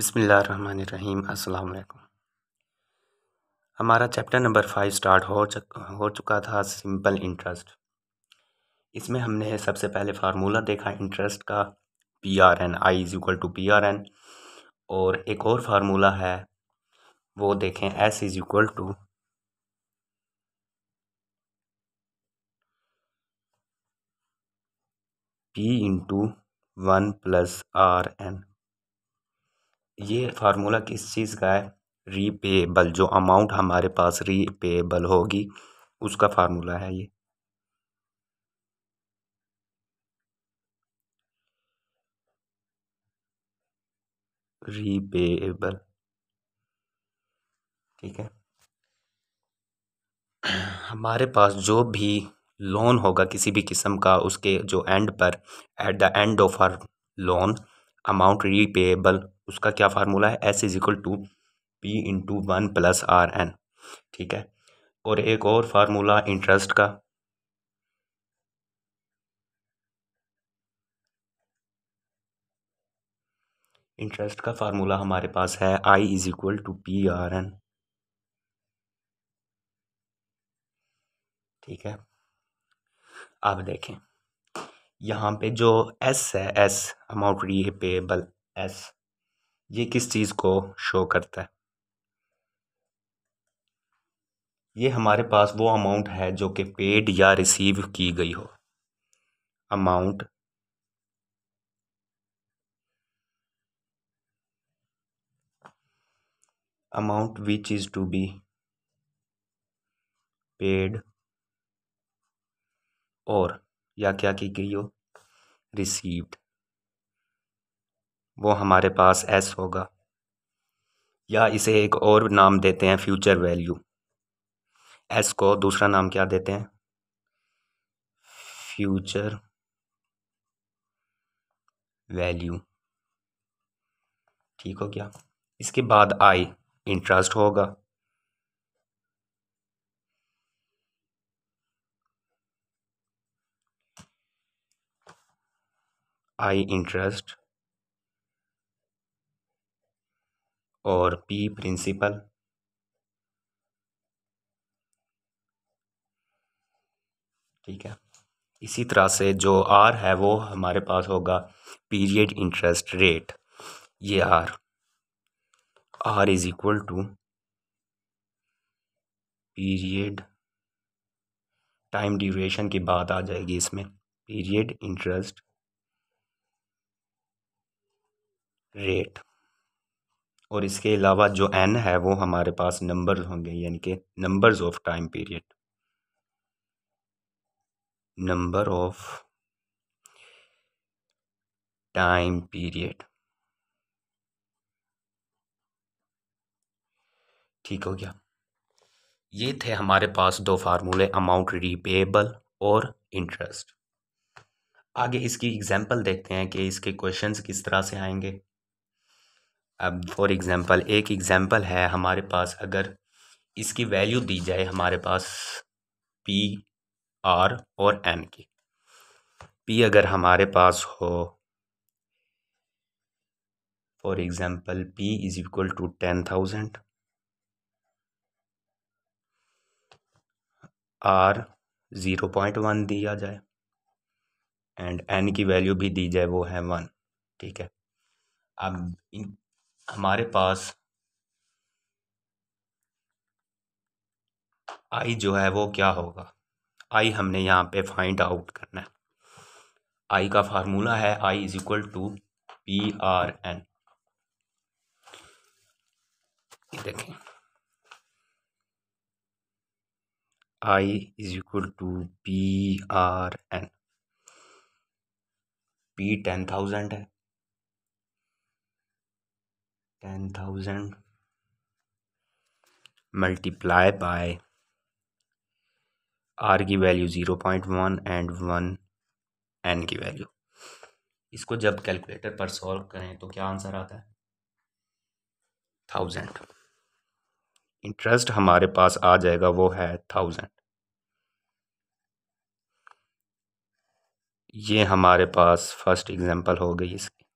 अस्सलाम वालेकुम हमारा चैप्टर नंबर फाइव स्टार्ट हो चुक हो चुका था सिंपल इंटरेस्ट इसमें हमने सबसे पहले फार्मूला देखा इंटरेस्ट का P R N I is equal to P R N और एक और फार्मूला है वो देखें S is equal to P into one plus are N ये फार्मूला किस चीज़ का है रीपेबल जो अमाउंट हमारे पास रीपेबल होगी उसका फार्मूला है ये रीपेबल ठीक है हमारे पास जो भी लोन होगा किसी भी किस्म का उसके जो एंड पर at the end of our loan amount repayable उसका क्या फार्मूला है S is equal to P into one plus are N ठीक है और एक और फार्मूला इंटरेस्ट का इंटरेस्ट का फार्मूला हमारे पास है I is equal to P R N ठीक है आप देखें यहाँ पे जो एस है एस अमाउंट रीपेबल एस ये किस चीज़ को शो करता है ये हमारे पास वो अमाउंट है जो कि पेड या रिसीव की गई हो amount amount which is to be paid और या क्या की गई हो रिसीव्ड वो हमारे पास एस होगा या इसे एक और नाम देते हैं फ्यूचर वैल्यू एस को दूसरा नाम क्या देते हैं फ्यूचर वैल्यू ठीक हो गया इसके बाद आई इंटरेस्ट होगा आई इंटरेस्ट और पी प्रिंसिपल ठीक है इसी तरह से जो आर है वो हमारे पास होगा पीरियड इंटरेस्ट रेट ये R R is equal to period time duration की बात आ जाएगी इसमें पीरियड इंटरेस्ट रेट और इसके अलावा जो एन है वो हमारे पास नंबर होंगे यानी कि numbers of time period number of time period ठीक हो गया ये थे हमारे पास दो फार्मूले अमाउंट रिपेबल और इंटरेस्ट आगे इसकी एग्जांपल देखते हैं कि इसके क्वेश्चंस किस तरह से आएंगे अब फॉर एग्ज़ाम्पल एक एग्ज़ाम्पल है हमारे पास अगर इसकी वैल्यू दी जाए हमारे पास पी आर और एन की पी अगर हमारे पास हो for example P is equal to ten thousand R zero point one दिया जाए एंड एन की वैल्यू भी दी जाए वो है वन ठीक है अब हमारे पास आई जो है वो क्या होगा आई हमने यहाँ पे फाइंड आउट करना है आई का फार्मूला है I is equal to P R N देखें I is equal to P R N P ten thousand है ten thousand multiply by R की value zero point one and one N की value इसको जब calculator पर solve करें तो क्या आंसर आता है थाउजेंड इंटरेस्ट हमारे पास आ जाएगा वो है थाउजेंड ये हमारे पास फर्स्ट एग्जांपल हो गई इसकी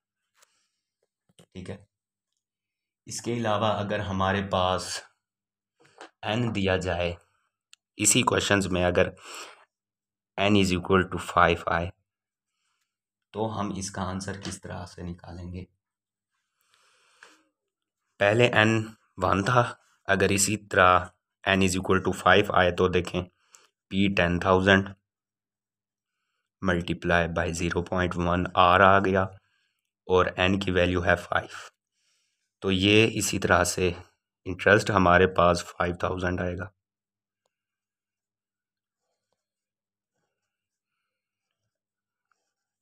ठीक है इसके अलावा अगर हमारे पास एन दिया जाए इसी क्वेश्चंस में अगर N is equal to five आए तो हम इसका आंसर किस तरह से निकालेंगे पहले एन वन था अगर इसी तरह N is equal to five आए तो देखें P ten thousand multiply by zero point one R आ गया और एन की वैल्यू है फाइव तो ये इसी तरह से इंटरेस्ट हमारे पास फाइव थाउजेंड आएगा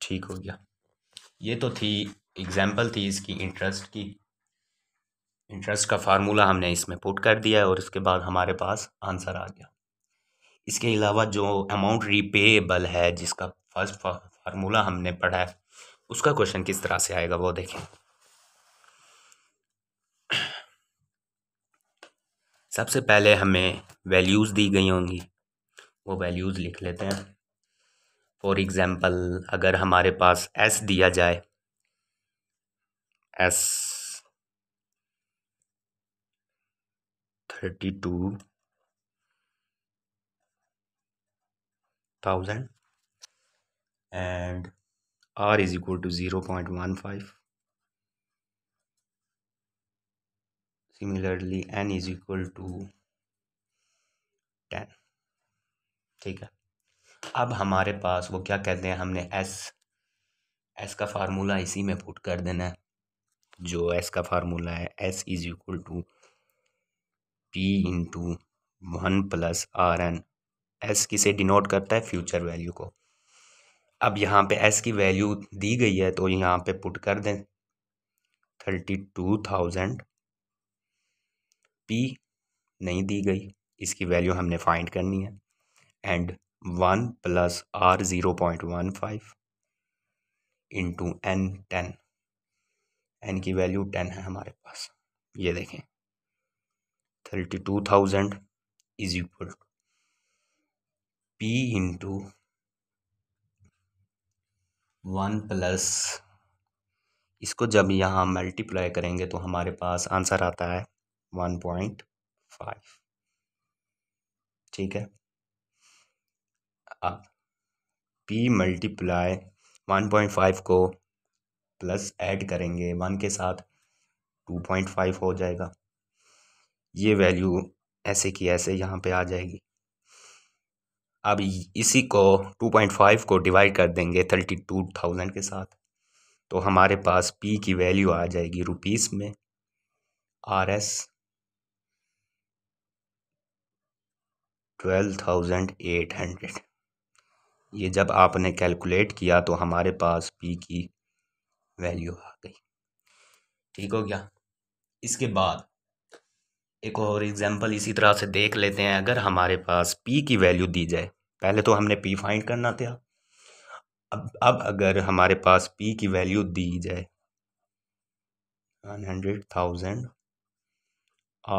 ठीक हो गया ये तो थी एग्जाम्पल थी इसकी इंटरेस्ट की इंटरेस्ट का फार्मूला हमने इसमें पुट कर दिया और इसके बाद हमारे पास आंसर आ गया इसके अलावा जो अमाउंट रिपेएबल है जिसका फर्स्ट फार्मूला हमने पढ़ा है उसका क्वेश्चन किस तरह से आएगा वो देखें सबसे पहले हमें वैल्यूज़ दी गई होंगी वो वैल्यूज़ लिख लेते हैं फॉर एग्ज़ाम्पल अगर हमारे पास एस दिया जाए S thirty two thousand and R is equal to zero point one five similarly N is equal to ten ठीक है अब हमारे पास वो क्या कहते हैं हमने एस एस का फार्मूला इसी में पुट कर देना है जो एस का फार्मूला है S is equal to P into one plus are N S किसे डिनोट करता है फ्यूचर वैल्यू को अब यहाँ पे एस की वैल्यू दी गई है तो यहाँ पे पुट कर दें थर्टी टू थाउजेंड पी नहीं दी गई इसकी वैल्यू हमने फाइंड करनी है and one plus R zero point one five into N ten N की वैल्यू टेन है हमारे पास ये देखें thirty two thousand is equal to P into one plus इसको जब यहाँ मल्टीप्लाई करेंगे तो हमारे पास आंसर आता है वन पॉइंट फाइव ठीक है अब P multiply one point five को प्लस ऐड करेंगे वन के साथ टू पॉइंट फाइव हो जाएगा ये वैल्यू ऐसे की ऐसे यहाँ पे आ जाएगी अब इसी को टू पॉइंट फाइव को डिवाइड कर देंगे थर्टी टू थाउजेंड के साथ तो हमारे पास पी की वैल्यू आ जाएगी रुपीस में R S twelve thousand eight hundred ये जब आपने कैलकुलेट किया तो हमारे पास पी की वैल्यू आ गई ठीक हो गया इसके बाद एक और एग्जांपल इसी तरह से देख लेते हैं अगर हमारे पास पी की वैल्यू दी जाए पहले तो हमने पी फाइंड करना था अब अब अगर हमारे पास पी की वैल्यू दी जाए वन हंड्रेड थाउजेंड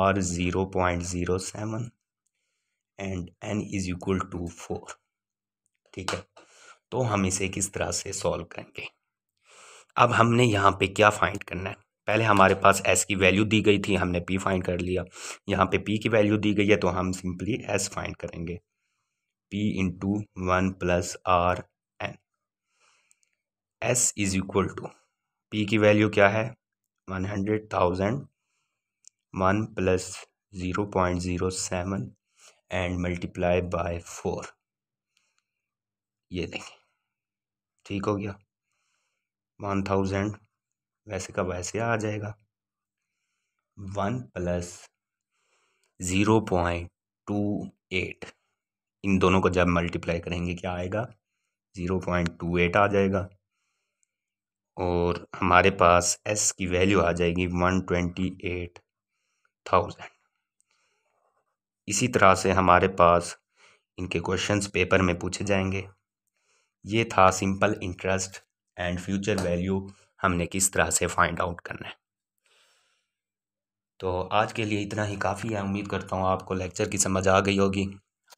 और zero point zero seven and n is equal to four ठीक है तो हम इसे किस तरह से सॉल्व करेंगे अब हमने यहाँ पे क्या फाइंड करना है पहले हमारे पास एस की वैल्यू दी गई थी हमने पी फाइंड कर लिया यहाँ पे पी की वैल्यू दी गई है तो हम सिंपली एस फाइंड करेंगे p into one plus are N s is equal to p की वैल्यू क्या है one hundred thousand one plus zero point zero seven and multiply by four ये देखें ठीक हो गया वन थाउजेंड वैसे का वैसे आ जाएगा one plus zero point two eight इन दोनों को जब मल्टीप्लाई करेंगे क्या आएगा ज़ीरो पॉइंट टू एट आ जाएगा और हमारे पास एस की वैल्यू आ जाएगी वन ट्वेंटी एट थाउजेंड इसी तरह से हमारे पास इनके क्वेश्चंस पेपर में पूछे जाएंगे ये था simple interest and future value हमने किस तरह से फाइंड आउट करना है तो आज के लिए इतना ही काफ़ी है उम्मीद करता हूँ आपको लेक्चर की समझ आ गई होगी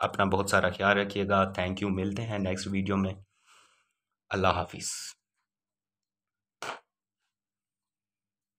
अपना बहुत सारा ख्याल रखिएगा थैंक यू मिलते हैं नेक्स्ट वीडियो में अल्लाह हाफिज़